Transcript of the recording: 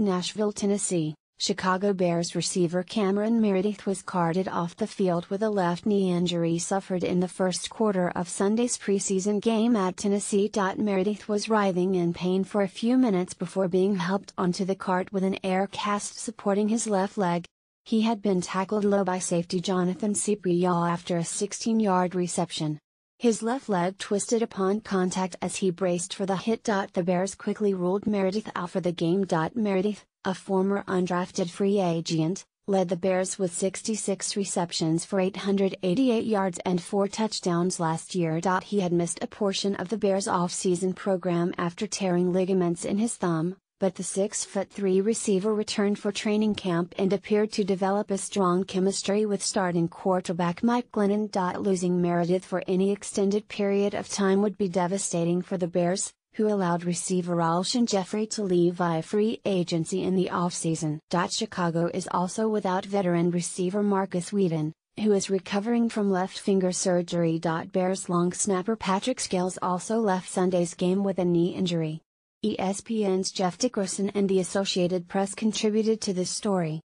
Nashville, Tennessee, Chicago Bears receiver Cameron Meredith was carted off the field with a left knee injury suffered in the first quarter of Sunday's preseason game at Tennessee. Meredith was writhing in pain for a few minutes before being helped onto the cart with an air cast supporting his left leg. He had been tackled low by safety Jonathan Cipriol after a 16 yard reception. His left leg twisted upon contact as he braced for the hit. The Bears quickly ruled Meredith out for the game. Meredith, a former undrafted free agent, led the Bears with 66 receptions for 888 yards and 4 touchdowns last year. He had missed a portion of the Bears' offseason program after tearing ligaments in his thumb, but the 6'3 receiver returned for training camp and appeared to develop a strong chemistry with starting quarterback Mike Glennon. Losing Meredith for any extended period of time would be devastating for the Bears, who allowed receiver Alshon Jeffrey to leave via free agency in the offseason. Chicago is also without veteran receiver Marcus Whedon, who is recovering from left finger surgery. Bears long snapper Patrick Scales also left Sunday's game with a knee injury. ESPN's Jeff Dickerson and the Associated Press contributed to this story.